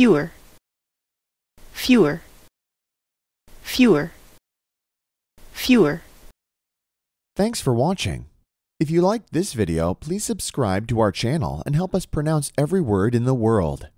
fewer, fewer, fewer, fewer. Thanks for watching. If you liked this video, please subscribe to our channel and help us pronounce every word in the world.